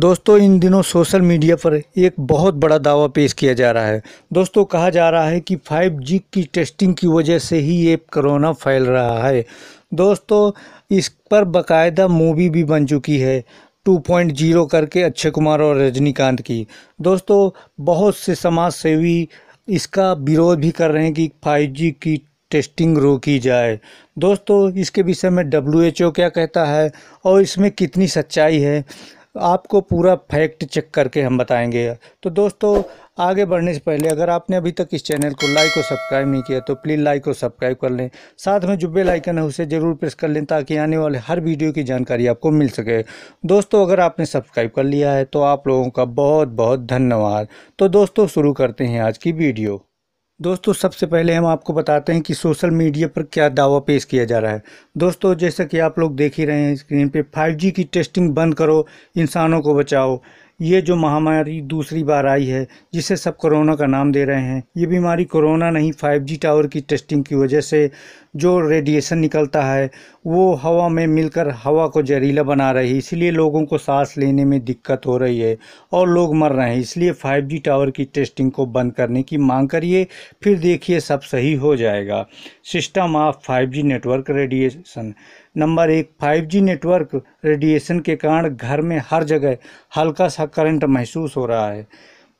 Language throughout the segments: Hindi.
दोस्तों इन दिनों सोशल मीडिया पर एक बहुत बड़ा दावा पेश किया जा रहा है दोस्तों कहा जा रहा है कि 5G की टेस्टिंग की वजह से ही ये कोरोना फैल रहा है दोस्तों इस पर बकायदा मूवी भी बन चुकी है 2.0 करके अक्षय कुमार और रजनीकांत की दोस्तों बहुत से समाज सेवी इसका विरोध भी कर रहे हैं कि फाइव की टेस्टिंग रोकी जाए दोस्तों इसके विषय में डब्ल्यू क्या कहता है और इसमें कितनी सच्चाई है आपको पूरा फैक्ट चेक करके हम बताएंगे तो दोस्तों आगे बढ़ने से पहले अगर आपने अभी तक इस चैनल को लाइक और सब्सक्राइब नहीं किया तो प्लीज़ लाइक और सब्सक्राइब कर लें साथ में जो बेल आइकन है उसे ज़रूर प्रेस कर लें ताकि आने वाले हर वीडियो की जानकारी आपको मिल सके दोस्तों अगर आपने सब्सक्राइब कर लिया है तो आप लोगों का बहुत बहुत धन्यवाद तो दोस्तों शुरू करते हैं आज की वीडियो दोस्तों सबसे पहले हम आपको बताते हैं कि सोशल मीडिया पर क्या दावा पेश किया जा रहा है दोस्तों जैसा कि आप लोग देख ही रहे हैं स्क्रीन पे 5G की टेस्टिंग बंद करो इंसानों को बचाओ ये जो महामारी दूसरी बार आई है जिसे सब कोरोना का नाम दे रहे हैं ये बीमारी कोरोना नहीं 5G टावर की टेस्टिंग की वजह से जो रेडिएशन निकलता है वो हवा में मिलकर हवा को जहरीला बना रही है इसलिए लोगों को सांस लेने में दिक्कत हो रही है और लोग मर रहे हैं इसलिए 5G टावर की टेस्टिंग को बंद करने की मांग करिए फिर देखिए सब सही हो जाएगा system of five network radiation number एक 5G नेटवर्क रेडिएशन के कारण घर में हर जगह हल्का सा करंट महसूस हो रहा है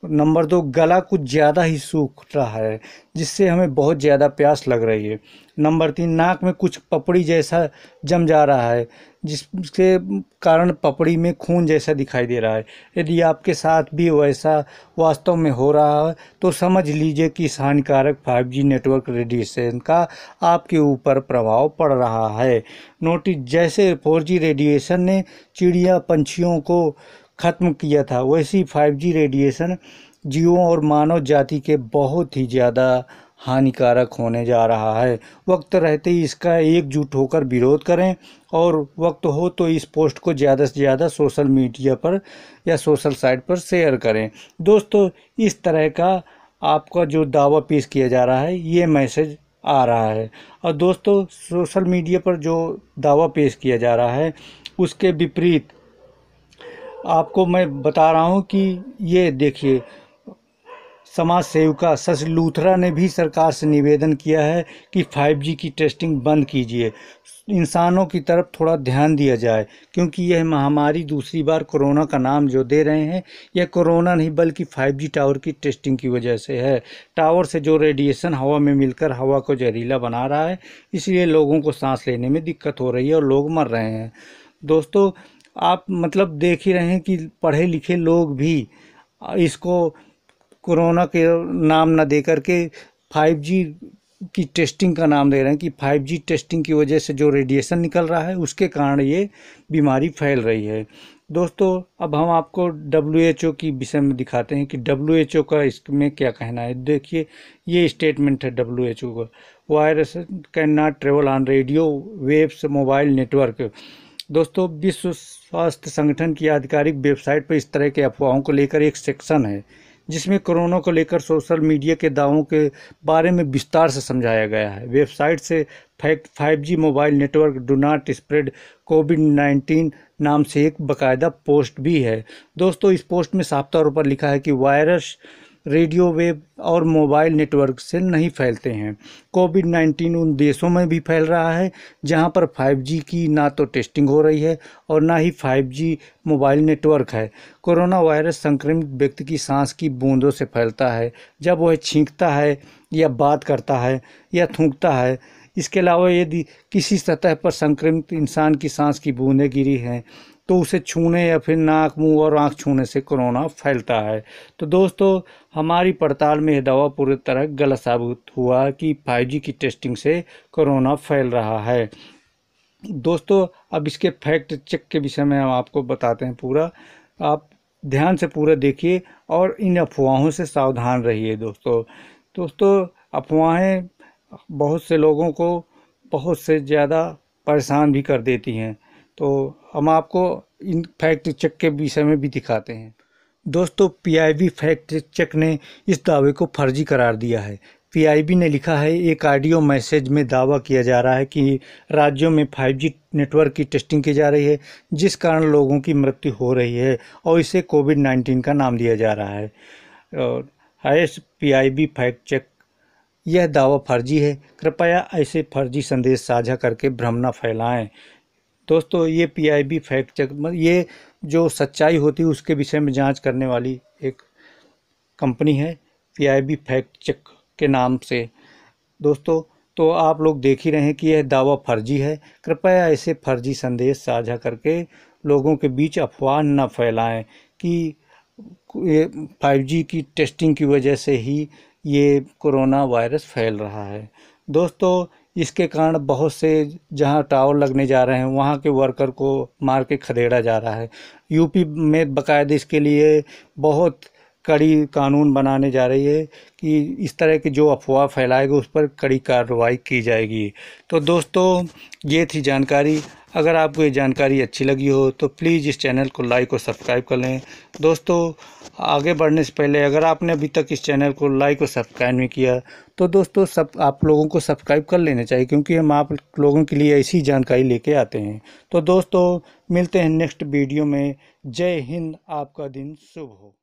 नंबर दो गला कुछ ज़्यादा ही सूख रहा है जिससे हमें बहुत ज़्यादा प्यास लग रही है नंबर तीन नाक में कुछ पपड़ी जैसा जम जा रहा है जिसके कारण पपड़ी में खून जैसा दिखाई दे रहा है यदि आपके साथ भी वैसा वास्तव में हो रहा है तो समझ लीजिए कि इस हानिकारक 5G नेटवर्क रेडिएशन का आपके ऊपर प्रभाव पड़ रहा है नोटिस जैसे 4G रेडिएशन ने चिड़िया पंछियों को ख़त्म किया था वैसी 5G रेडिएशन जीवों और मानव जाति के बहुत ही ज़्यादा हानिकारक होने जा रहा है वक्त रहते ही इसका एकजुट होकर विरोध करें और वक्त हो तो इस पोस्ट को ज़्यादा से ज़्यादा सोशल मीडिया पर या सोशल साइट पर शेयर करें दोस्तों इस तरह का आपका जो दावा पेश किया जा रहा है ये मैसेज आ रहा है और दोस्तों सोशल मीडिया पर जो दावा पेश किया जा रहा है उसके विपरीत आपको मैं बता रहा हूँ कि ये देखिए समाज सेविका सच लूथरा ने भी सरकार से निवेदन किया है कि 5G की टेस्टिंग बंद कीजिए इंसानों की तरफ थोड़ा ध्यान दिया जाए क्योंकि यह महामारी दूसरी बार कोरोना का नाम जो दे रहे हैं यह कोरोना नहीं बल्कि 5G टावर की टेस्टिंग की वजह से है टावर से जो रेडिएशन हवा में मिलकर हवा को जहरीला बना रहा है इसलिए लोगों को सांस लेने में दिक्कत हो रही है और लोग मर रहे हैं दोस्तों आप मतलब देख ही रहे हैं कि पढ़े लिखे लोग भी इसको कोरोना के नाम ना दे करके फाइव जी की टेस्टिंग का नाम दे रहे हैं कि 5G टेस्टिंग की वजह से जो रेडिएशन निकल रहा है उसके कारण ये बीमारी फैल रही है दोस्तों अब हम आपको डब्ल्यू एच ओ की विषय में दिखाते हैं कि डब्ल्यू एच ओ का इसमें क्या कहना है देखिए ये स्टेटमेंट है डब्ल्यू एच ओ का virus can not travel on radio waves mobile network दोस्तों विश्व स्वास्थ्य संगठन की आधिकारिक वेबसाइट पर इस तरह के अफवाहों को लेकर एक सेक्शन है जिसमें कोरोना को लेकर सोशल मीडिया के दावों के बारे में विस्तार से समझाया गया है वेबसाइट से fact five G mobile network do not spread COVID nineteen नाम से एक बाकायदा पोस्ट भी है दोस्तों इस पोस्ट में साफ तौर पर लिखा है कि वायरस रेडियो वेब और मोबाइल नेटवर्क से नहीं फैलते हैं कोविड नाइन्टीन उन देशों में भी फैल रहा है जहां पर 5G की ना तो टेस्टिंग हो रही है और ना ही 5G मोबाइल नेटवर्क है कोरोना वायरस संक्रमित व्यक्ति की सांस की बूंदों से फैलता है जब वह छींकता है या बात करता है या थूकता है इसके अलावा यदि किसी सतह पर संक्रमित इंसान की सांस की बूंदें गिरी हैं तो उसे छूने या फिर नाक मुंह और आँख छूने से कोरोना फैलता है तो दोस्तों हमारी पड़ताल में यह दवा पूरी तरह गलत साबित हुआ कि फाइव की टेस्टिंग से कोरोना फैल रहा है दोस्तों अब इसके फैक्ट चेक के विषय में हम आपको बताते हैं पूरा आप ध्यान से पूरा देखिए और इन अफवाहों से सावधान रहिए दोस्तों दोस्तों अफवाहें बहुत से लोगों को बहुत से ज़्यादा परेशान भी कर देती हैं तो हम आपको इन फैक्ट चेक के विषय में भी दिखाते हैं दोस्तों पीआईबी फैक्ट चेक ने इस दावे को फर्जी करार दिया है पीआईबी ने लिखा है एक आडियो मैसेज में दावा किया जा रहा है कि राज्यों में 5G नेटवर्क की टेस्टिंग की जा रही है जिस कारण लोगों की मृत्यु हो रही है और इसे कोविड 19 का नाम दिया जा रहा है और हाइस पीआईबी फैक्ट चेक यह दावा फर्जी है कृपया ऐसे फर्जी संदेश साझा करके भ्रम न फैलाएं दोस्तों ये पीआईबी फैक्ट चेक मतलब ये जो सच्चाई होती है उसके विषय में जांच करने वाली एक कंपनी है पीआईबी फैक्ट चेक के नाम से दोस्तों तो आप लोग देख ही रहे हैं कि यह दावा फर्जी है कृपया ऐसे फर्जी संदेश साझा करके लोगों के बीच अफवाह न फैलाएं कि ये जी की टेस्टिंग की वजह से ही ये कोरोना वायरस फैल रहा है दोस्तों इसके कारण बहुत से जहां टावर लगने जा रहे हैं वहां के वर्कर को मार के खदेड़ा जा रहा है यूपी में बकायदे इसके लिए बहुत कड़ी कानून बनाने जा रही है कि इस तरह की जो अफवाह फैलाएगी उस पर कड़ी कार्रवाई की जाएगी तो दोस्तों ये थी जानकारी अगर आपको ये जानकारी अच्छी लगी हो तो प्लीज़ इस चैनल को लाइक और सब्सक्राइब कर लें दोस्तों आगे बढ़ने से पहले अगर आपने अभी तक इस चैनल को लाइक और सब्सक्राइब नहीं किया तो दोस्तों सब आप लोगों को सब्सक्राइब कर लेना चाहिए क्योंकि हम आप लोगों के लिए ऐसी जानकारी लेके आते हैं तो दोस्तों मिलते हैं नेक्स्ट वीडियो में जय हिंद आपका दिन शुभ हो